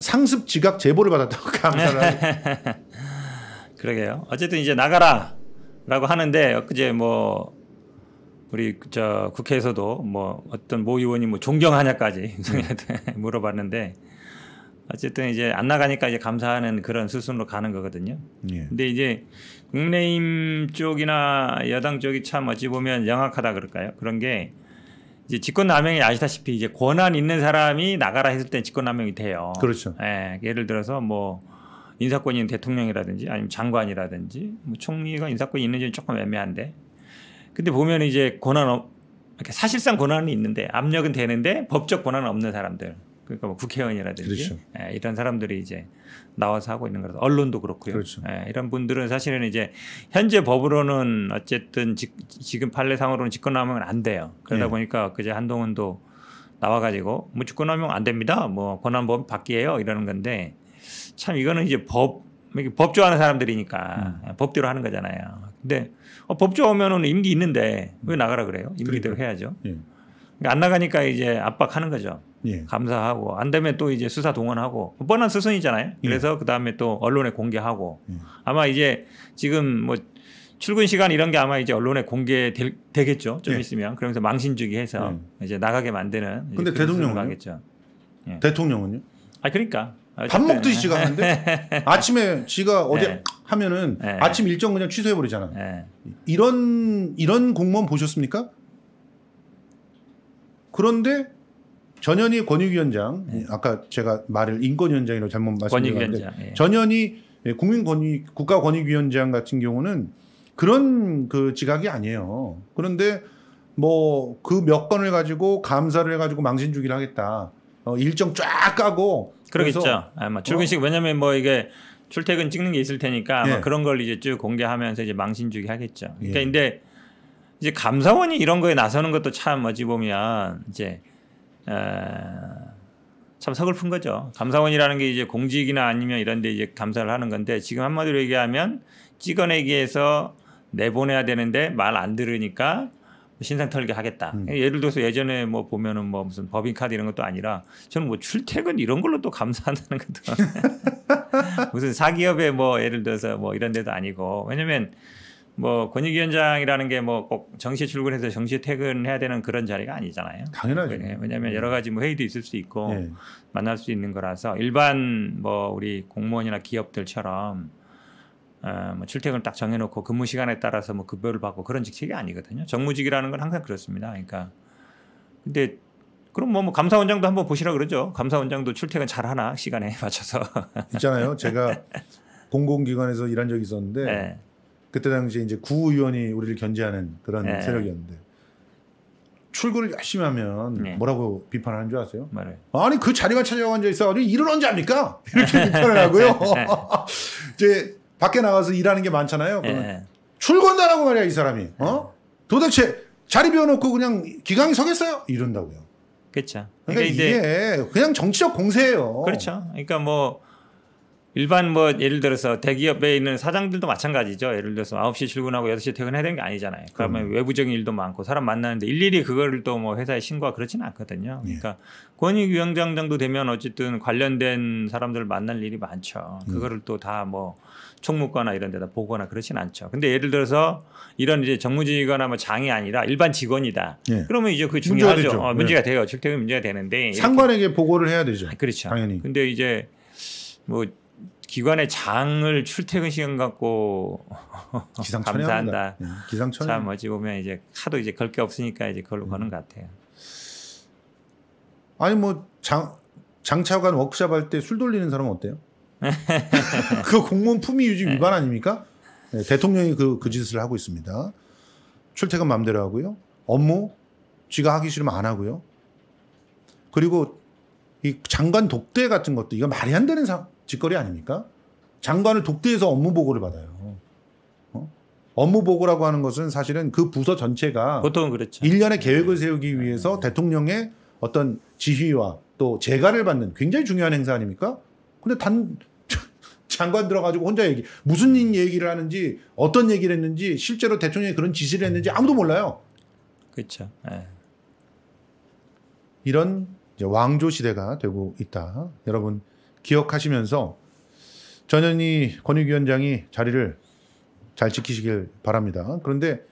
상습 지각 제보를 받았다고 감사다 그러게요. 어쨌든 이제 나가라라고 하는데 그제 뭐 우리 저 국회에서도 뭐 어떤 모 의원이 뭐 존경하냐까지 네. 물어봤는데 어쨌든 이제 안 나가니까 이제 감사하는 그런 수순으로 가는 거거든요. 예. 근데 이제 국내임 쪽이나 여당 쪽이 참 어찌 보면 영악하다 그럴까요? 그런 게 이제 직권남용이 아시다시피 이제 권한 있는 사람이 나가라 했을 때 직권남용이 돼요. 그렇죠. 예, 예를 들어서 뭐 인사권이 있는 대통령이라든지 아니면 장관이라든지 뭐 총리가 인사권이 있는지는 조금 애매한데 근데 보면 이제 권한 사실상 권한이 있는데 압력은 되는데 법적 권한은 없는 사람들 그러니까 뭐 국회의원이라든지 그렇죠. 예, 이런 사람들이 이제 나와서 하고 있는 거라서 언론도 그렇고요. 그렇죠. 예, 이런 분들은 사실은 이제 현재 법으로는 어쨌든 지, 금 판례상으로는 직권남용은 안 돼요. 그러다 예. 보니까 그제 한동훈도 나와가지고 뭐 직권남용 안 됩니다. 뭐권한법 바뀌에요 이러는 건데 참 이거는 이제 법 법조하는 사람들이니까 음. 예, 법대로 하는 거잖아요. 근데 어, 법조하면은 임기 있는데 왜 음. 나가라 그래요? 임기대로 그러니까. 해야죠. 예. 그러니까 안 나가니까 이제 압박하는 거죠. 예. 감사하고 안 되면 또 이제 수사 동원하고 뻔한 수순이잖아요. 예. 그래서 예. 그 다음에 또 언론에 공개하고 예. 아마 이제 지금 뭐 출근 시간 이런 게 아마 이제 언론에 공개되겠죠. 좀 예. 있으면 그러면서 망신주기 해서 예. 이제 나가게 만드는. 근데 대통령은 하겠죠. 대통령은요? 아 그러니까 밥 먹듯이 지가 하는데 아침에 지가 어제 네. 하면은 네. 아침 일정 그냥 취소해 버리잖아. 네. 이런 이런 공무원 보셨습니까? 그런데 전현희 권익위원장 네. 아까 제가 말을 인권위원장이라고 잘못 말씀드렸는데 예. 전현희 예, 국민권익 국가권익위원장 같은 경우는 그런 그 지각이 아니에요. 그런데 뭐 그 몇 건을 가지고 감사를 해가지고 망신주기를 하겠다. 어, 일정 쫙 까고 그러겠죠. 아마 출근식 어? 왜냐면 뭐 이게 출퇴근 찍는 게 있을 테니까 아마 예. 그런 걸 이제 쭉 공개하면서 이제 망신주기 하겠죠. 그러니까 예. 근데 이제 감사원이 이런 거에 나서는 것도 참 어찌 보면 이제 참 서글픈 거죠. 감사원이라는 게 이제 공직이나 아니면 이런데 이제 감사를 하는 건데 지금 한마디로 얘기하면 찍어내기에서 내보내야 되는데 말 안 들으니까 신상 털기 하겠다. 음. 예를 들어서 예전에 뭐 보면은 뭐 무슨 법인 카드 이런 것도 아니라 저는 뭐 출퇴근 이런 걸로 또 감사한다는 것도 무슨 사기업에 뭐 예를 들어서 뭐 이런 데도 아니고 왜냐면 뭐 권익위원장이라는 게 뭐 꼭 정시 출근해서 정시 퇴근해야 되는 그런 자리가 아니잖아요. 당연하죠. 네, 왜냐하면 네. 여러 가지 뭐 회의도 있을 수 있고 네. 만날 수 있는 거라서 일반 뭐 우리 공무원이나 기업들처럼 어, 뭐출퇴근딱 정해놓고 근무 시간에 따라서 뭐 급여를 받고 그런 직책이 아니거든요. 정무직이라는 건 항상 그렇습니다. 그러니까 근데 그럼 뭐, 뭐 감사원장도 한번 보시라 그러죠. 감사원장도 출퇴근 잘 하나 시간에 맞춰서 있잖아요. 제가 공공기관에서 일한 적이 있었는데. 네. 그때 당시에 이제 구의원이 우리를 견제하는 그런 네. 세력이었는데 출근을 열심히 하면 네. 뭐라고 비판하는 줄 아세요? 말해. 아니 그 자리만 찾아가 앉아 있어. 아니 일을 언제 합니까? 이렇게 비판을 하고요. 이제 밖에 나가서 일하는 게 많잖아요. 그 네. 출근도 안고 말이야 이 사람이. 네. 어? 도대체 자리 비워놓고 그냥 기강이 서겠어요? 이런다고요. 그렇죠. 그러니까, 그러니까 이게 그냥 정치적 공세예요. 그렇죠. 그러니까 뭐 일반 뭐 예를 들어서 대기업에 있는 사장들도 마찬가지죠. 예를 들어서 9시 출근하고 8시 퇴근해야 되는 게 아니잖아요. 그러면 음. 외부적인 일도 많고 사람 만나는데 일일이 그거를 또 뭐 회사에 신고가 그렇지는 않거든요. 예. 그러니까 권익위원장 정도 되면 어쨌든 관련된 사람들을 만날 일이 많죠. 음. 그거를 음. 또다 뭐 총무과나 이런 데다 보거나 그렇진 않죠. 근데 예를 들어서 이런 이제 정무직이거나 뭐 장이 아니라 일반 직원이다. 예. 그러면 이제 그게 중요하죠. 문제가, 어, 문제가 예. 돼요. 출퇴근 문제가 되는데 상관에게 보고를 해야 되죠. 아, 그렇죠. 당연히. 근데 이제 뭐 기관의 장을 출퇴근 시간 갖고 감사한다. 네, 기상천. 참 뭐 어찌 보면 이제 하도 이제 걸 게 없으니까 이제 걸로 음. 거는 것 같아요. 아니 뭐장 장차관 워크숍 할 때 술 돌리는 사람은 어때요? 그 공무원 품위 유지 네. 위반 아닙니까? 네, 대통령이 그, 그 짓을 하고 있습니다. 출퇴근 마음대로 하고요. 업무 지가 하기 싫으면 안 하고요. 그리고 이 장관 독대 같은 것도 이거 말이 안 되는 사, 짓거리 아닙니까? 장관을 독대해서 업무 보고를 받아요. 어? 업무 보고라고 하는 것은 사실은 그 부서 전체가 보통 그렇죠. 1년의 계획을 네. 세우기 네. 위해서 대통령의 어떤 지휘와 또 재가를 받는 굉장히 중요한 행사 아닙니까? 근데 단 장관 들어가지고 혼자 얘기 무슨 음. 얘기를 하는지 어떤 얘기를 했는지 실제로 대통령이 그런 지시를 했는지 아무도 몰라요. 그렇죠. 에. 네. 이런 이제 왕조 시대가 되고 있다. 여러분 기억하시면서 전현희 권익위원장이 자리를 잘 지키시길 바랍니다. 그런데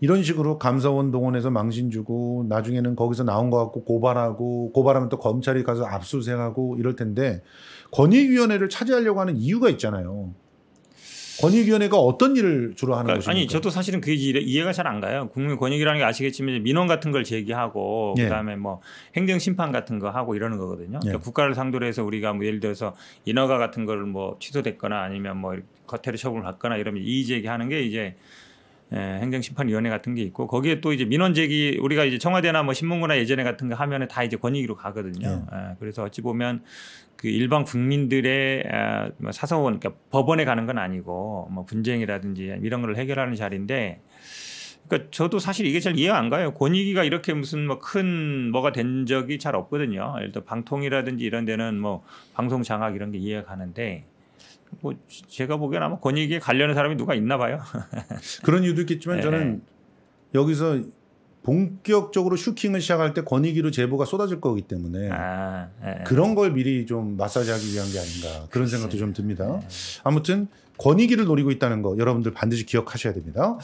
이런 식으로 감사원 동원해서 망신 주고 나중에는 거기서 나온 것 같고 고발하고 고발하면 또 검찰이 가서 압수수색하고 이럴 텐데 권익위원회를 차지하려고 하는 이유가 있잖아요. 권익위원회가 어떤 일을 주로 하는 그 것입니까? 아니 저도 사실은 그게 이해가 잘 안 가요. 국민권익이라는 게 아시겠지만 민원 같은 걸 제기하고 예. 그다음에 뭐 행정심판 같은 거 하고 이러는 거거든요. 그러니까 예. 그러니까 국가를 상대로 해서 우리가 뭐 예를 들어서 인허가 같은 거를 뭐 취소됐거나 아니면 뭐 과태료 처분을 받거나 이러면 이의 제기하는 게 이제 예, 행정심판위원회 같은 게 있고 거기에 또 이제 민원 제기 우리가 이제 청와대나 뭐 신문고나 예전에 같은 거 하면은 다 이제 권익위로 가거든요. 예. 예, 그래서 어찌 보면 그 일반 국민들의 아, 뭐 사서원 그러니까 법원에 가는 건 아니고 뭐 분쟁이라든지 이런 걸 해결하는 자리인데 그러니까 저도 사실 이게 잘 이해가 안 가요. 권익위가 이렇게 무슨 뭐 큰 뭐가 된 적이 잘 없거든요. 예를 들어 방통이라든지 이런 데는 뭐 방송 장악 이런 게 이해가 가는데 뭐 제가 보기에는 아마 권익에 위 관련된 사람이 누가 있나 봐요. 그런 이유도 있겠지만 네. 저는 여기서 본격적으로 슈킹을 시작할 때 권익위로 제보가 쏟아질 거기 때문에 아, 예, 예. 그런 걸 미리 좀 마사지하기 위한 게 아닌가 그런 글쎄. 생각도 좀 듭니다. 네. 아무튼 권익위를 노리고 있다는 거 여러분들 반드시 기억하셔야 됩니다.